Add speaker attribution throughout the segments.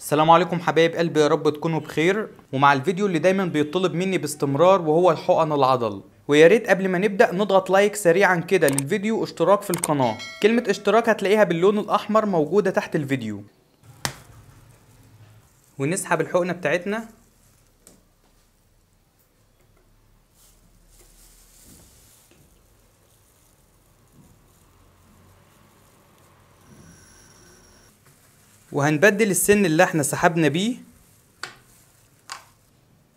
Speaker 1: السلام عليكم حبايب قلبي يا رب تكونوا بخير ومع الفيديو اللي دايما بيطلب مني باستمرار وهو الحقن العضل ويا ريت قبل ما نبدا نضغط لايك سريعا كده للفيديو واشتراك في القناه كلمه اشتراك هتلاقيها باللون الاحمر موجوده تحت الفيديو ونسحب الحقنه بتاعتنا وهنبدل السن اللي احنا سحبنا بيه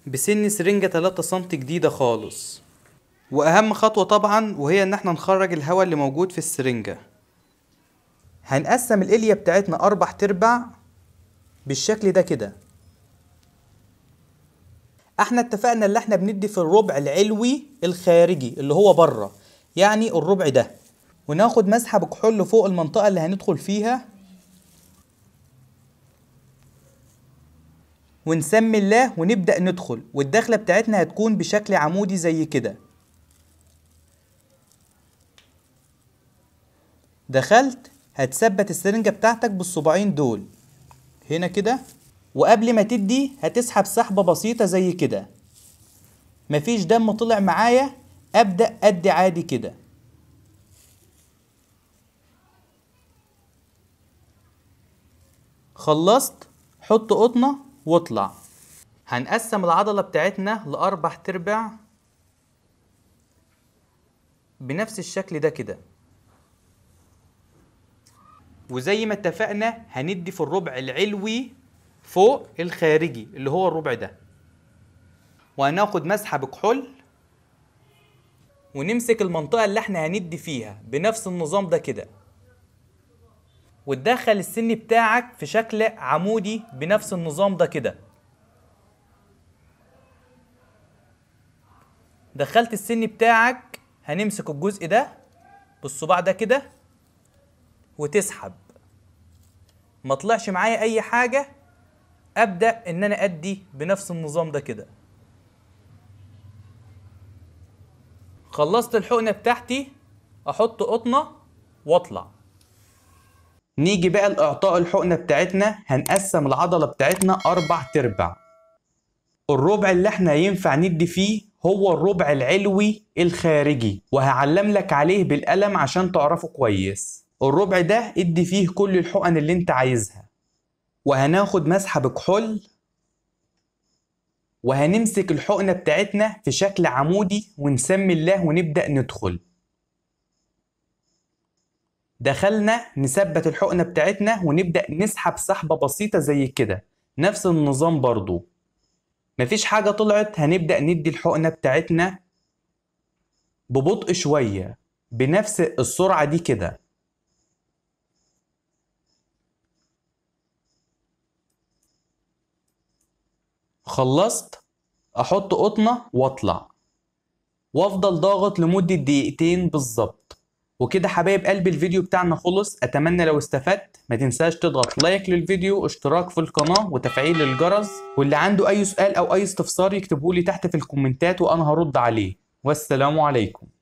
Speaker 1: بسن سرنجة 3 سم جديدة خالص واهم خطوة طبعا وهي ان احنا نخرج الهواء اللي موجود في السرنجة هنقسم الالية بتاعتنا اربع تربع بالشكل ده كده احنا اتفقنا اللي احنا بندي في الربع العلوي الخارجي اللي هو بره يعني الربع ده وناخد مسحه بكحول فوق المنطقه اللي هندخل فيها ونسمي الله ونبدأ ندخل والدخلة بتاعتنا هتكون بشكل عمودي زي كده دخلت هتثبت السرنجة بتاعتك بالصباعين دول هنا كده وقبل ما تدي هتسحب سحبة بسيطة زي كده مفيش دم طلع معايا أبدأ أدي عادي كده خلصت حط قطنة واطلع هنقسم العضلة بتاعتنا لأربع تربع بنفس الشكل ده كده وزي ما اتفقنا هندي في الربع العلوي فوق الخارجي اللي هو الربع ده وهناخد مسحة بكحول ونمسك المنطقة اللي احنا هندي فيها بنفس النظام ده كده وتدخل السن بتاعك في شكل عمودي بنفس النظام ده كده دخلت السن بتاعك هنمسك الجزء ده بالصباع ده كده وتسحب ما طلعش معايا اي حاجه ابدا ان انا ادي بنفس النظام ده كده خلصت الحقنه بتاعتي احط قطنه واطلع نيجي بقى لإعطاء الحقنة بتاعتنا هنقسم العضلة بتاعتنا أربع تربع الربع اللي احنا ينفع ندي فيه هو الربع العلوي الخارجي وهعلم لك عليه بالقلم عشان تعرفه كويس الربع ده ادي فيه كل الحقن اللي انت عايزها وهناخد مسحة بكحول وهنمسك الحقنة بتاعتنا في شكل عمودي ونسمي الله ونبدأ ندخل دخلنا نثبت الحقنه بتاعتنا ونبدا نسحب سحبه بسيطه زي كده نفس النظام برضو مفيش حاجه طلعت هنبدا ندي الحقنه بتاعتنا ببطء شويه بنفس السرعه دي كده خلصت احط قطنه واطلع وافضل ضاغط لمده دقيقتين بالظبط وكده حبايب قلبي الفيديو بتاعنا خلص اتمنى لو استفدت ما تنساش تضغط لايك للفيديو اشتراك في القناة وتفعيل الجرس واللي عنده اي سؤال او اي استفسار يكتبه لي تحت في الكومنتات وانا هرد عليه والسلام عليكم